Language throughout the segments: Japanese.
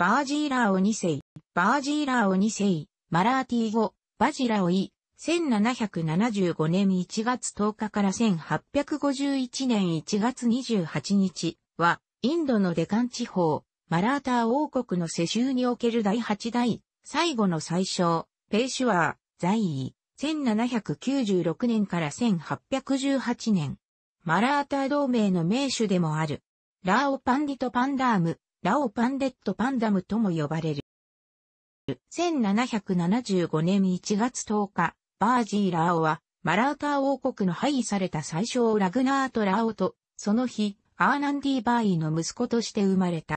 バージーラーオ2世、バージーラーオ2世、マラーティー語、バジラオイ、1775年1月10日から1851年1月28日は、インドのデカン地方、マラーター王国の世襲における第8代、最後の最小、ペイシュワー、在位、1796年から1818年。マラーター同盟の名手でもある。ラーオパンディトパンダーム、ラオパンデットパンダムとも呼ばれる。1775年1月10日、バージー・ラオは、マラーター王国の廃位された最小ラグナート・ラオと、その日、アーナンディ・バーイの息子として生まれた。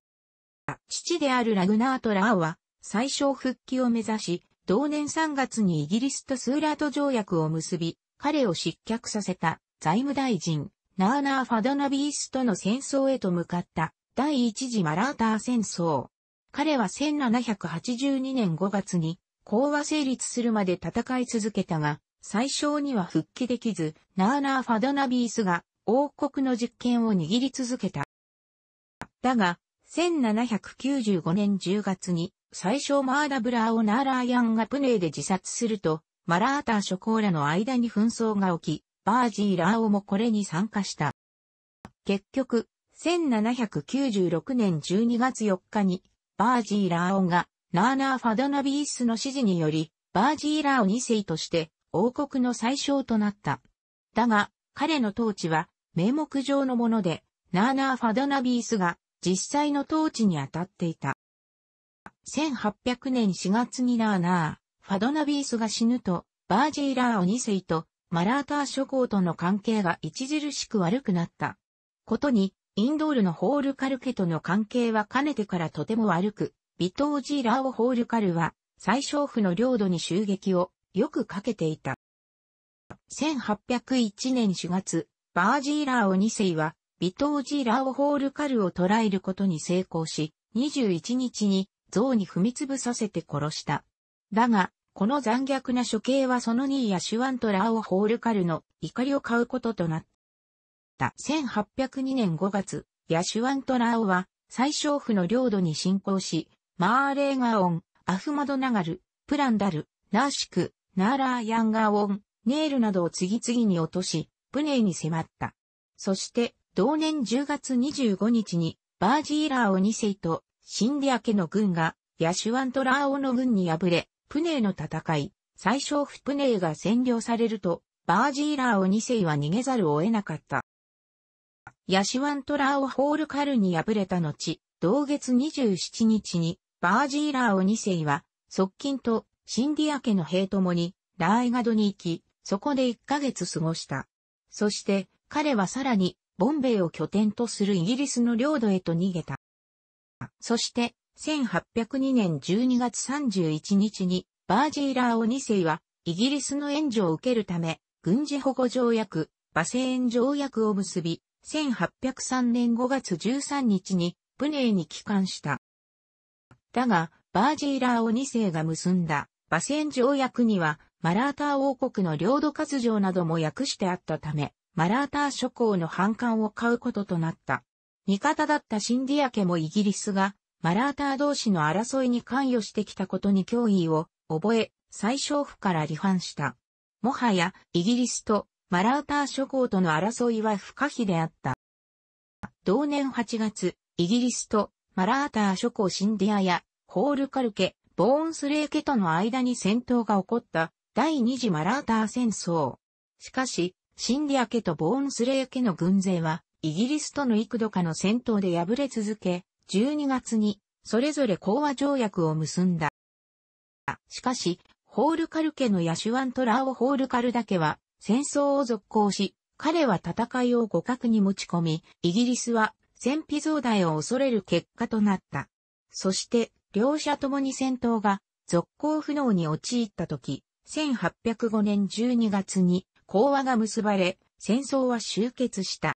父であるラグナート・ラオは、最小復帰を目指し、同年3月にイギリスとスーラート条約を結び、彼を失脚させた財務大臣、ナーナー・ファドナビースとの戦争へと向かった第一次マラーター戦争。彼は1782年5月に、講和成立するまで戦い続けたが、最小には復帰できず、ナーナー・ファドナビースが王国の実権を握り続けた。だが、1795年10月に、最小マーダブラーをナーラーヤンがプネーで自殺すると、マラーター諸侯らの間に紛争が起き、バージーラーオもこれに参加した。結局、1796年12月4日に、バージー・ラーオが、ナーナー・ファドナビースの指示により、バージー・ラーオ2世として、王国の最小となった。だが、彼の統治は、名目上のもので、ナーナー・ファドナビースが、実際の統治に当たっていた。1800年4月にナーナー、ファドナビースが死ぬと、バージー・ラーオ2世と、マラーター諸侯との関係が著しく悪くなった。ことに、インドールのホールカル家との関係はかねてからとても悪く、ビトージーラーオホールカルは、最小府の領土に襲撃をよくかけていた。1801年4月、バージーラーオ2世は、ビトージーラーオホールカルを捕らえることに成功し、21日に像に踏みつぶさせて殺した。だが、この残虐な処刑はそのニーやシュワントラーオホールカルの怒りを買うこととなった。った1802年5月、ヤシュワントラーオは、最小府の領土に侵攻し、マーレーガオン、アフマドナガル、プランダル、ナーシク、ナーラーヤンガオン、ネールなどを次々に落とし、プネイに迫った。そして、同年10月25日に、バージーラーオ2世と、シンディア家の軍が、ヤシュワントラーオの軍に敗れ、プネイの戦い、最小府プネイが占領されると、バージーラーオ2世は逃げざるを得なかった。ヤシワントラーをホールカルに敗れた後、同月27日に、バージーラーを2世は、側近とシンディア家の兵ともに、ラーイガドに行き、そこで1ヶ月過ごした。そして、彼はさらに、ボンベイを拠点とするイギリスの領土へと逃げた。そして、1802年12月31日に、バージーラーを2世は、イギリスの援助を受けるため、軍事保護条約、馬政援条約を結び、1803年5月13日にプネーに帰還した。だが、バージーラーを2世が結んだ馬戦条約にはマラーター王国の領土割譲なども訳してあったため、マラーター諸侯の反感を買うこととなった。味方だったシンディア家もイギリスがマラーター同士の争いに関与してきたことに脅威を覚え、最小府から離反した。もはやイギリスとマラーター諸侯との争いは不可避であった。同年8月、イギリスとマラーター諸侯シンディアやホールカルケ、ボーンスレー家との間に戦闘が起こった第二次マラーター戦争。しかし、シンディア家とボーンスレー家の軍勢はイギリスとの幾度かの戦闘で敗れ続け、12月にそれぞれ講和条約を結んだ。しかし、ホールカルケのヤシュワントラーオ・ホールカルだけは、戦争を続行し、彼は戦いを互角に持ち込み、イギリスは戦費増大を恐れる結果となった。そして、両者ともに戦闘が続行不能に陥った時、1805年12月に講和が結ばれ、戦争は終結した。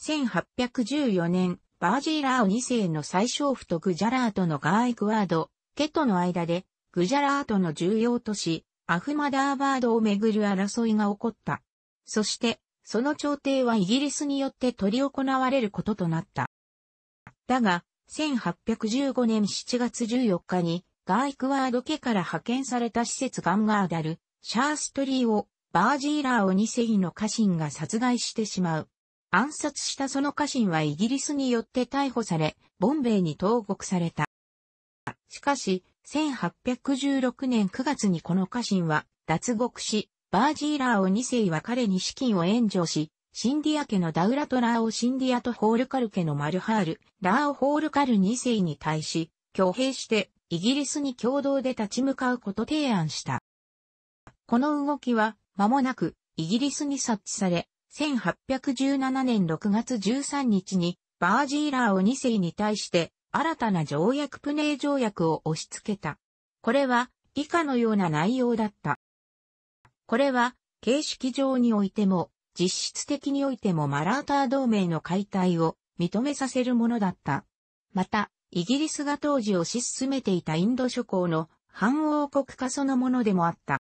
1814年、バージーラー2世の最小府とグジャラートのガーイクワード、ケトの間で、グジャラートの重要都市、アフマダーバードをめぐる争いが起こった。そして、その朝廷はイギリスによって取り行われることとなった。だが、1815年7月14日に、ガーイクワード家から派遣された施設ガンガーダル、シャーストリーを、バージーラーを2世の家臣が殺害してしまう。暗殺したその家臣はイギリスによって逮捕され、ボンベイに投獄された。しかし、1816年9月にこの家臣は脱獄し、バージーラーを2世は彼に資金を援助し、シンディア家のダウラトラーをシンディアとホールカル家のマルハール、ラーをホールカル2世に対し、挙兵してイギリスに共同で立ち向かうこと提案した。この動きは間もなくイギリスに察知され、1817年6月13日にバージーラーを2世に対して新たな条約プネー条約を押し付けた。これは以下のような内容だった。これは形式上においても実質的においてもマラーター同盟の解体を認めさせるものだった。また、イギリスが当時推し進めていたインド諸島の反王国化そのものでもあった。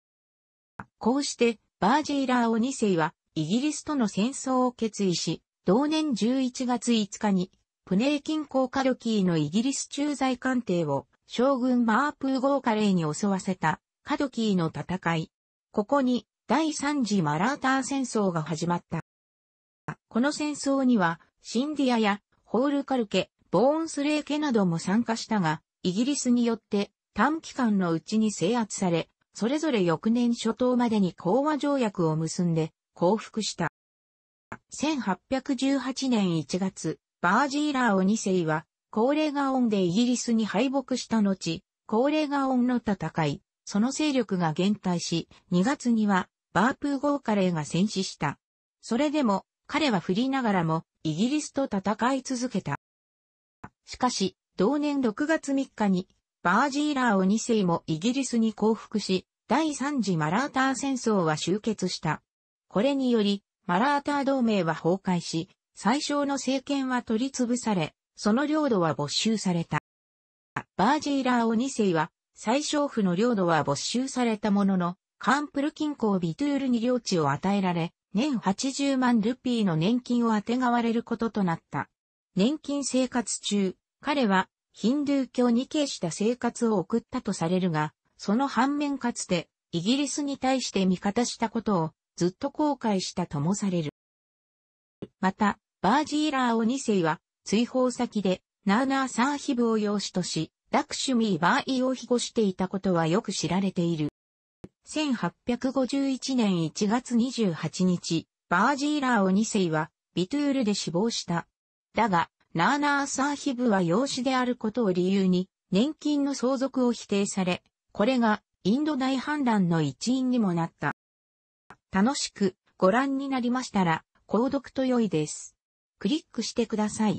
こうして、バージーラーを2世はイギリスとの戦争を決意し、同年11月5日にプネーキン高カ旅キーのイギリス駐在官邸を将軍マープーゴーカレーに襲わせたカドキーの戦い。ここに第三次マラーター戦争が始まった。この戦争にはシンディアやホールカルケ、ボーンスレー家なども参加したが、イギリスによって短期間のうちに制圧され、それぞれ翌年初頭までに講和条約を結んで降伏した。1818年1月、バージーラー鬼世は、高齢が恩でイギリスに敗北した後、高齢が恩の戦い、その勢力が減退し、2月には、バープーゴーカレーが戦死した。それでも、彼は振りながらも、イギリスと戦い続けた。しかし、同年6月3日に、バージーラー鬼世もイギリスに降伏し、第3次マラーター戦争は終結した。これにより、マラーター同盟は崩壊し、最小の政権は取り潰され、その領土は没収された。バージーラーオ2世は、最小府の領土は没収されたものの、カンプル近郊ビトゥールに領地を与えられ、年80万ルピーの年金をあてがわれることとなった。年金生活中、彼はヒンドゥー教に傾した生活を送ったとされるが、その反面かつてイギリスに対して味方したことをずっと後悔したともされる。また、バージーラーを2世は、追放先で、ナーナーサーヒブを養子とし、ダクシュミーバーイを庇護していたことはよく知られている。1851年1月28日、バージーラーを2世は、ビトゥールで死亡した。だが、ナーナーサーヒブは養子であることを理由に、年金の相続を否定され、これがインド大反乱の一因にもなった。楽しくご覧になりましたら、購読と良いです。クリックしてください。